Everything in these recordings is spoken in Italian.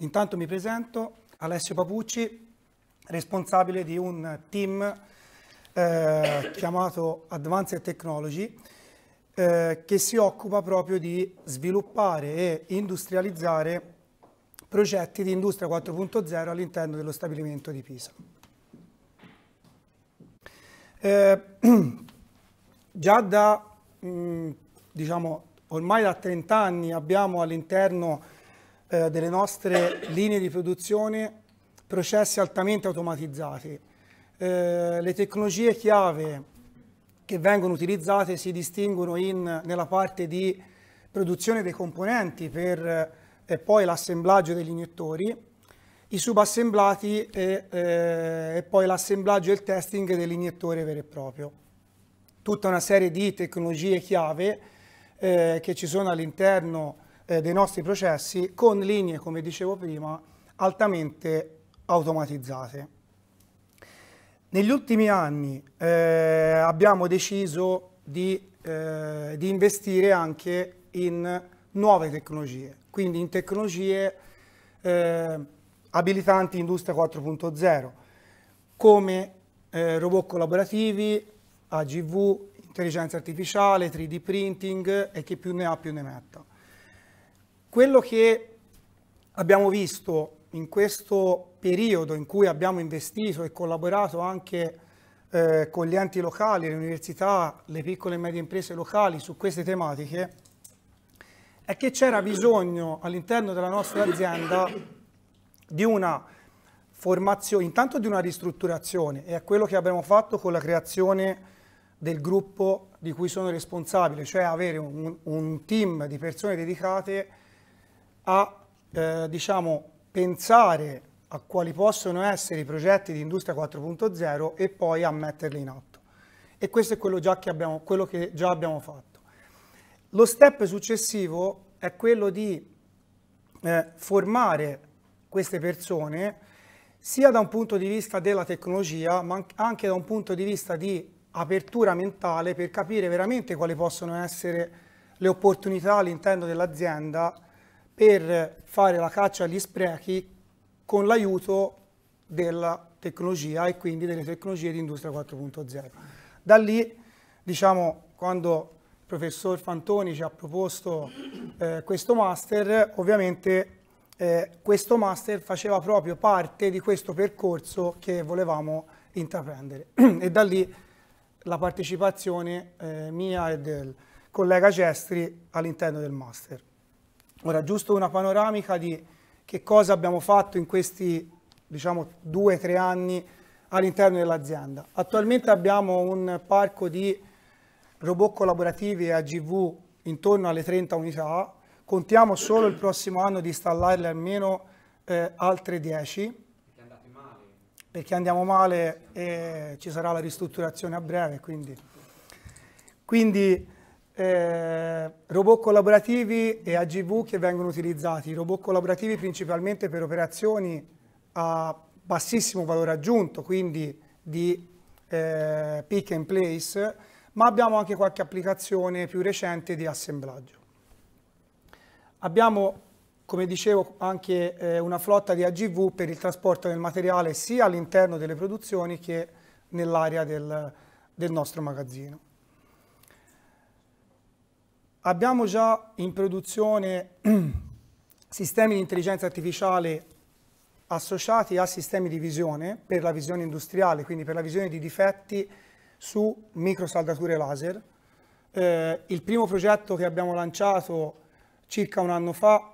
Intanto mi presento, Alessio Papucci, responsabile di un team eh, chiamato Advanced Technology, eh, che si occupa proprio di sviluppare e industrializzare progetti di Industria 4.0 all'interno dello stabilimento di Pisa. Eh, già da, mh, mm, diciamo, ormai da 30 anni abbiamo all'interno eh, delle nostre linee di produzione processi altamente automatizzati. Eh, le tecnologie chiave che vengono utilizzate si distinguono in, nella parte di produzione dei componenti per eh, poi l'assemblaggio degli iniettori, i subassemblati e, eh, e poi l'assemblaggio e il testing dell'iniettore vero e proprio. Tutta una serie di tecnologie chiave eh, che ci sono all'interno eh, dei nostri processi con linee, come dicevo prima, altamente automatizzate. Negli ultimi anni eh, abbiamo deciso di, eh, di, investire anche in nuove tecnologie, quindi in tecnologie eh, abilitanti Industria 4.0, come eh, robot collaborativi, AGV, intelligenza artificiale, 3D printing e chi più ne ha più ne metta. Quello che abbiamo visto in questo periodo in cui abbiamo investito e collaborato anche eh, con gli enti locali, le università, le piccole e medie imprese locali su queste tematiche, è che c'era bisogno all'interno della nostra azienda di una formazione, intanto di una ristrutturazione, e è quello che abbiamo fatto con la creazione del gruppo di cui sono responsabile, cioè avere un, un team di persone dedicate a eh, diciamo, pensare a quali possono essere i progetti di Industria 4.0 e poi a metterli in atto. E questo è quello, che, abbiamo, quello che già abbiamo fatto. Lo step successivo è quello di eh, formare queste persone sia da un punto di vista della tecnologia ma anche da un punto di vista di apertura mentale per capire veramente quali possono essere le opportunità all'interno dell'azienda per fare la caccia agli sprechi con l'aiuto della tecnologia e quindi delle tecnologie di Industria 4.0. Da lì, diciamo, quando il professor Fantoni ci ha proposto eh, questo master, ovviamente eh, questo master faceva proprio parte di questo percorso che volevamo intraprendere e da lì la partecipazione eh, mia e del collega Cestri all'interno del master. Ora, giusto una panoramica di che cosa abbiamo fatto in questi, diciamo, due o tre anni all'interno dell'azienda. Attualmente abbiamo un parco di robot collaborativi e AGV intorno alle 30 unità, contiamo solo il prossimo anno di installarle almeno eh, altre 10. Perché, male. perché andiamo male e ci sarà la ristrutturazione a breve, quindi, quindi eh, robot collaborativi e AGV che vengono utilizzati. Robot collaborativi principalmente per operazioni a bassissimo valore aggiunto, quindi di eh, pick and place, ma abbiamo anche qualche applicazione più recente di assemblaggio. Abbiamo, come dicevo, anche eh, una flotta di AGV per il trasporto del materiale sia all'interno delle produzioni che nell'area del, del nostro magazzino. Abbiamo già in produzione sistemi di intelligenza artificiale associati a sistemi di visione per la visione industriale, quindi per la visione di difetti su microsaldature laser. Eh, il primo progetto che abbiamo lanciato circa un anno fa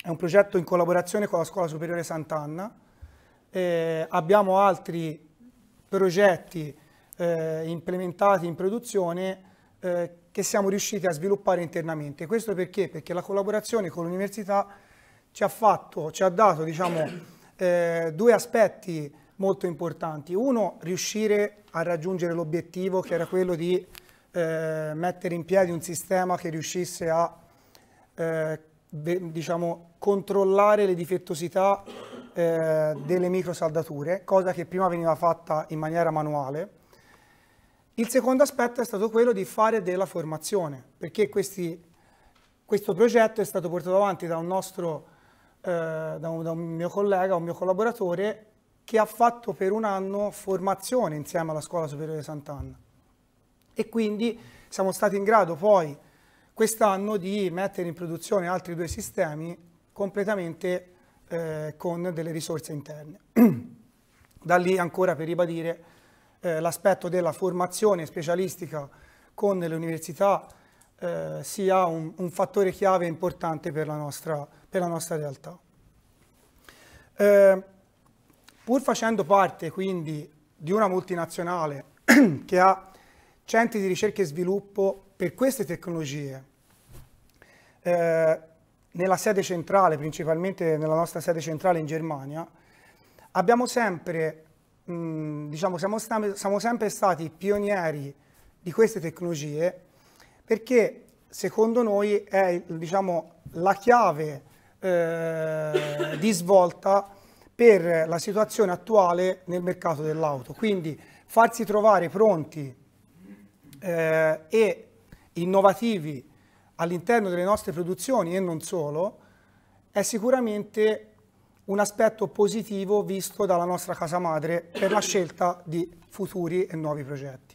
è un progetto in collaborazione con la Scuola Superiore Sant'Anna. Eh, abbiamo altri progetti eh, implementati in produzione eh, che siamo riusciti a sviluppare internamente. Questo perché? Perché la collaborazione con l'università ci ha fatto, ci ha dato diciamo, eh, due aspetti molto importanti. Uno, riuscire a raggiungere l'obiettivo che era quello di eh, mettere in piedi un sistema che riuscisse a eh, diciamo, controllare le difettosità eh, delle microsaldature, cosa che prima veniva fatta in maniera manuale il secondo aspetto è stato quello di fare della formazione, perché questi, questo progetto è stato portato avanti da un, nostro, eh, da, un, da un mio collega, un mio collaboratore, che ha fatto per un anno formazione insieme alla Scuola Superiore Sant'Anna. E quindi siamo stati in grado poi quest'anno di mettere in produzione altri due sistemi completamente eh, con delle risorse interne. da lì ancora per ribadire eh, l'aspetto della formazione specialistica con le università eh, sia un, un, fattore chiave importante per la nostra, per la nostra realtà. Eh, pur facendo parte quindi di una multinazionale che ha centri di ricerca e sviluppo per queste tecnologie, eh, nella sede centrale, principalmente nella nostra sede centrale in Germania, abbiamo sempre diciamo, siamo, siamo sempre stati pionieri di queste tecnologie perché secondo noi è diciamo, la chiave eh, di svolta per la situazione attuale nel mercato dell'auto. Quindi farsi trovare pronti eh, e innovativi all'interno delle nostre produzioni e non solo è sicuramente un aspetto positivo visto dalla nostra casa madre per la scelta di futuri e nuovi progetti.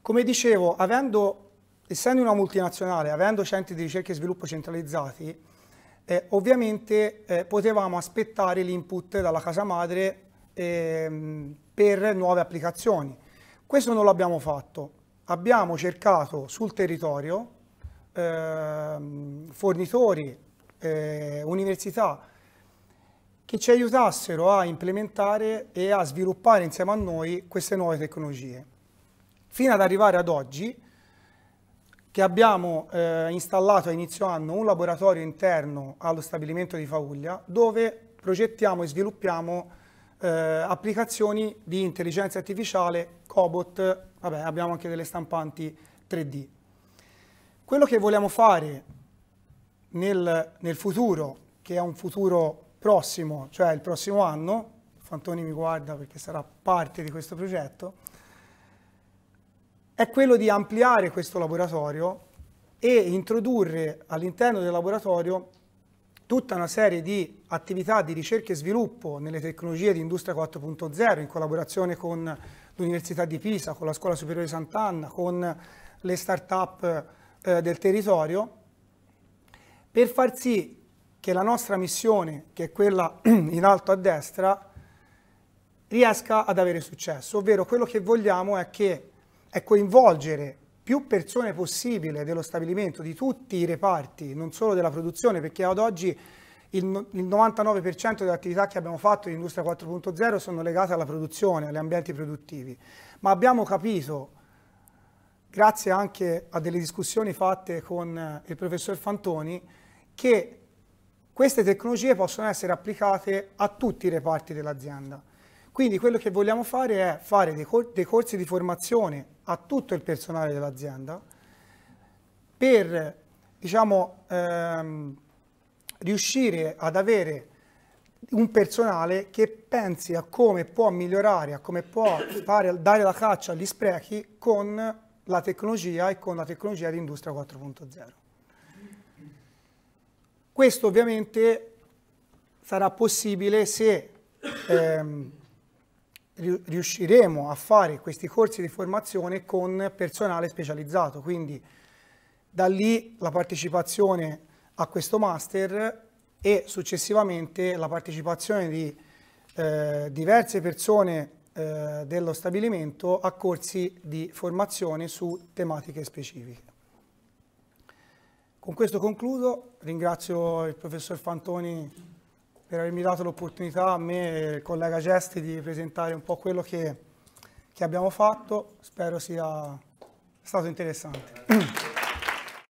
Come dicevo, avendo, essendo una multinazionale, avendo centri di ricerca e sviluppo centralizzati, eh, ovviamente eh, potevamo aspettare l'input dalla casa madre eh, per nuove applicazioni. Questo non l'abbiamo fatto. Abbiamo cercato sul territorio ehm, fornitori eh, università che ci aiutassero a implementare e a sviluppare insieme a noi queste nuove tecnologie. Fino ad arrivare ad oggi, che abbiamo eh, installato a inizio anno un laboratorio interno allo stabilimento di Fauglia, dove progettiamo e sviluppiamo eh, applicazioni di intelligenza artificiale, cobot, vabbè, abbiamo anche delle stampanti 3D. Quello che vogliamo fare nel, nel futuro, che è un futuro prossimo, cioè il prossimo anno, Fantoni mi guarda perché sarà parte di questo progetto, è quello di ampliare questo laboratorio e introdurre all'interno del laboratorio tutta una serie di attività di ricerca e sviluppo nelle tecnologie di Industria 4.0 in collaborazione con l'Università di Pisa, con la Scuola Superiore Sant'Anna, con le start-up eh, del territorio per far sì che la nostra missione, che è quella in alto a destra, riesca ad avere successo, ovvero quello che vogliamo è, che, è coinvolgere più persone possibile dello stabilimento, di tutti i reparti, non solo della produzione, perché ad oggi il, 99% delle attività che abbiamo fatto in Industria 4.0 sono legate alla produzione, agli ambienti produttivi, ma abbiamo capito, grazie anche a delle discussioni fatte con eh, il professor Fantoni, che queste tecnologie possono essere applicate a tutti i reparti dell'azienda. Quindi quello che vogliamo fare è fare dei, cor dei corsi di formazione a tutto il personale dell'azienda per diciamo, ehm, riuscire ad avere un personale che pensi a come può migliorare, a come può fare, dare la caccia agli sprechi con la tecnologia e con la tecnologia di Industria 4.0. Questo ovviamente sarà possibile se ehm, riusciremo a fare questi corsi di formazione con personale specializzato, quindi da lì la partecipazione a questo master e successivamente la partecipazione di eh, diverse persone eh, dello stabilimento a corsi di formazione su tematiche specifiche. Con questo concludo, ringrazio il professor Fantoni per avermi dato l'opportunità a me e il collega Gesti di presentare un po' quello che, che abbiamo fatto, spero sia stato interessante.